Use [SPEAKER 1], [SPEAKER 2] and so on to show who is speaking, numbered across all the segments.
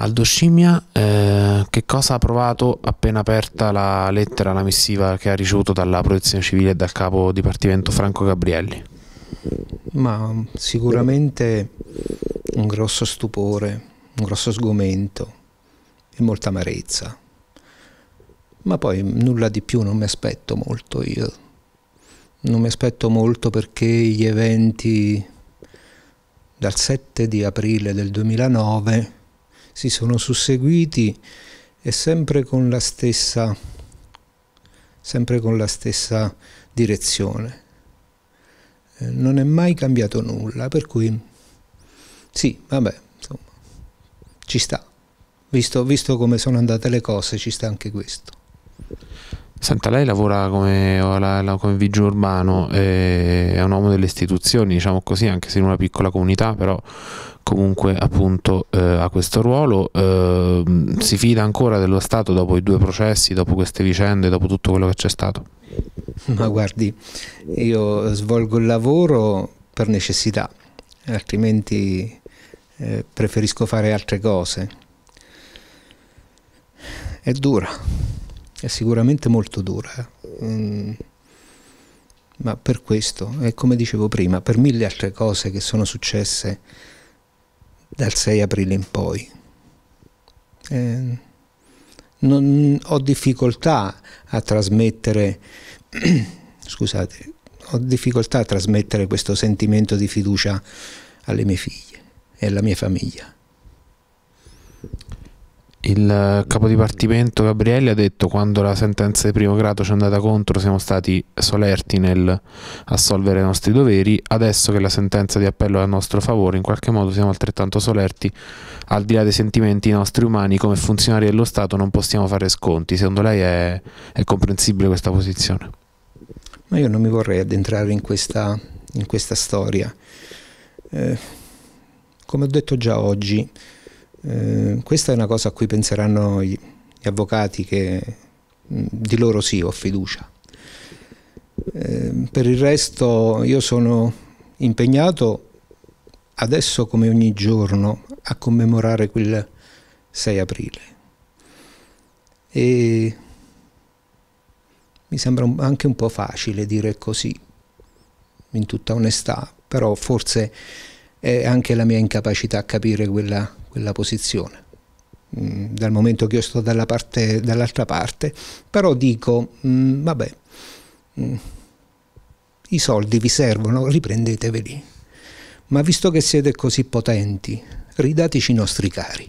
[SPEAKER 1] Aldo Scimmia, eh, che cosa ha provato appena aperta la lettera, la missiva che ha ricevuto dalla protezione civile e dal capo dipartimento Franco Gabrielli?
[SPEAKER 2] Ma mm, sicuramente un grosso stupore, un grosso sgomento e molta amarezza. Ma poi mm, nulla di più, non mi aspetto molto io. Non mi aspetto molto perché gli eventi dal 7 di aprile del 2009 si sono susseguiti e sempre con la stessa, con la stessa direzione. Eh, non è mai cambiato nulla, per cui sì, vabbè, insomma, ci sta. Visto, visto come sono andate le cose, ci sta anche questo.
[SPEAKER 1] Senta, lei lavora come, come vigile urbano, eh, è un uomo delle istituzioni, diciamo così, anche se in una piccola comunità, però comunque appunto eh, a questo ruolo. Eh, si fida ancora dello Stato dopo i due processi, dopo queste vicende, dopo tutto quello che c'è stato?
[SPEAKER 2] Ma guardi, io svolgo il lavoro per necessità, altrimenti eh, preferisco fare altre cose. È dura, è sicuramente molto dura. Eh. Mm ma per questo e come dicevo prima, per mille altre cose che sono successe dal 6 aprile in poi. Eh, non, ho difficoltà a trasmettere, scusate, ho difficoltà a trasmettere questo sentimento di fiducia alle mie figlie e alla mia famiglia
[SPEAKER 1] il capo dipartimento Gabrielli ha detto quando la sentenza di primo grado ci è andata contro siamo stati solerti nel assolvere i nostri doveri, adesso che la sentenza di appello è a nostro favore in qualche modo siamo altrettanto solerti, al di là dei sentimenti nostri umani come funzionari dello Stato non possiamo fare sconti, secondo lei è, è comprensibile questa posizione?
[SPEAKER 2] Ma io non mi vorrei addentrare in questa, in questa storia, eh, come ho detto già oggi eh, questa è una cosa a cui penseranno gli, gli avvocati che mh, mm, di loro sì, ho fiducia. Eh, per il resto io sono impegnato adesso come ogni giorno a commemorare quel 6 aprile. E mi sembra anche un po' facile dire così, in tutta onestà, però forse è anche la mia incapacità a capire quella, quella posizione mm, dal momento che io sto dalla parte, dall'altra parte, però dico, mh, mm, vabbè, mh, mm, i soldi vi servono, riprendeteveli, ma visto che siete così potenti, ridateci i nostri cari.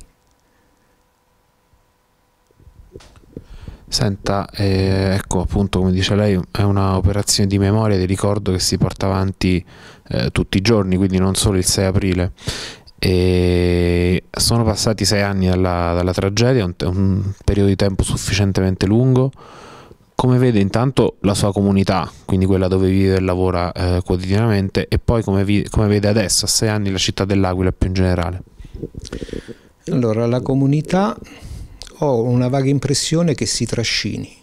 [SPEAKER 1] Senta, eh, ecco appunto come dice lei è un'operazione di memoria di ricordo che si porta avanti eh, tutti i giorni, quindi non solo il 6 aprile. E sono passati sei anni dalla, dalla tragedia, un, un, periodo di tempo sufficientemente lungo. Come vede intanto la sua comunità, quindi quella dove vive e lavora eh, quotidianamente, e poi come, vi, come vede adesso, a sei anni, la città dell'Aquila più in generale?
[SPEAKER 2] Allora, la comunità ho una vaga impressione che si trascini.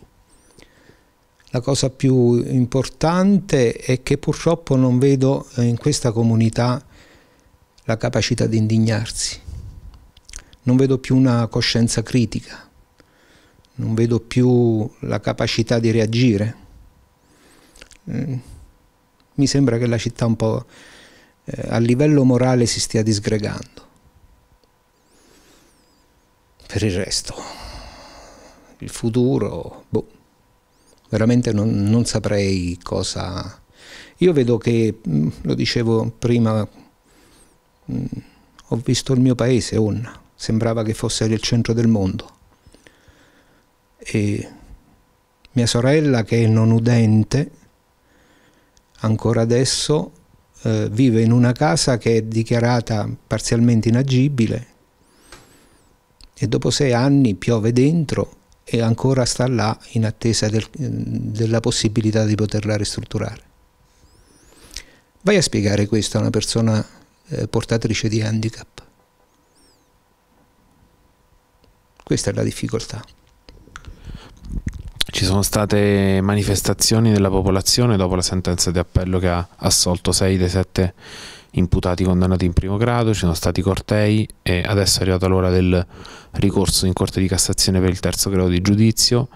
[SPEAKER 2] La cosa più importante è che purtroppo non vedo eh, in questa comunità la capacità di indignarsi, non vedo più una coscienza critica, non vedo più la capacità di reagire. Mm. Mi sembra che la città un po' eh, a livello morale si stia disgregando. Per il resto, il futuro, boh, veramente non, non saprei cosa... Io vedo che, mm, lo dicevo prima, mm, ho visto il mio paese, Onna, sembrava che fosse il centro del mondo. E mia sorella, che è non udente, ancora adesso eh, vive in una casa che è dichiarata parzialmente inagibile, e dopo sei anni piove dentro e ancora sta là in attesa del, della possibilità di poterla ristrutturare. Vai a spiegare questo a una persona eh, portatrice di handicap. Questa è la difficoltà.
[SPEAKER 1] Ci sono state manifestazioni della popolazione dopo la sentenza di appello che ha assolto 6 dei 7 sette imputati condannati in primo grado, ci sono stati cortei e adesso è arrivata l'ora del ricorso in Corte di Cassazione per il terzo grado di giudizio,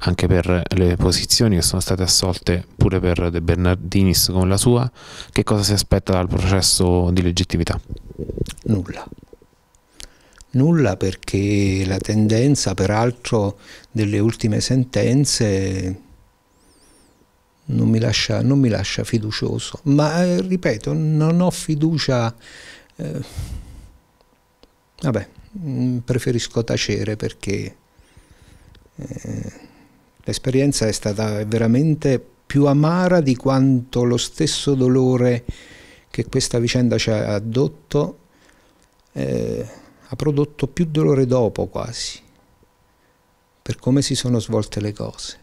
[SPEAKER 1] anche per le posizioni che sono state assolte pure per De Bernardinis come la sua. Che cosa si aspetta dal processo di legittimità? Nulla.
[SPEAKER 2] Nulla perché la tendenza, peraltro, delle ultime sentenze non mi lascia, non mi lascia fiducioso, ma eh, ripeto, non ho fiducia, eh, vabbè, mm, preferisco tacere perché eh, l'esperienza è stata veramente più amara di quanto lo stesso dolore che questa vicenda ci ha addotto eh, ha prodotto più dolore dopo quasi, per come si sono svolte le cose.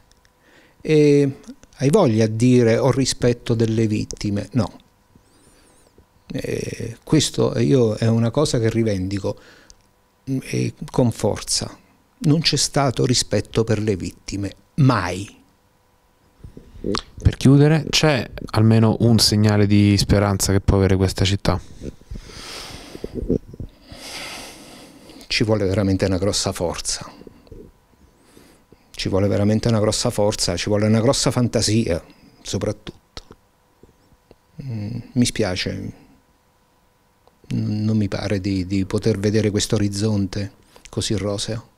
[SPEAKER 2] E hai voglia di dire ho rispetto delle vittime, no. E eh, questo eh, io è una cosa che rivendico mm, con forza. Non c'è stato rispetto per le vittime, mai.
[SPEAKER 1] Per chiudere, c'è almeno un segnale di speranza che può avere questa città?
[SPEAKER 2] Ci vuole veramente una grossa forza ci vuole veramente una grossa forza, ci vuole una grossa fantasia, soprattutto. Mm, mi spiace, non mi pare di, di poter vedere questo orizzonte così roseo.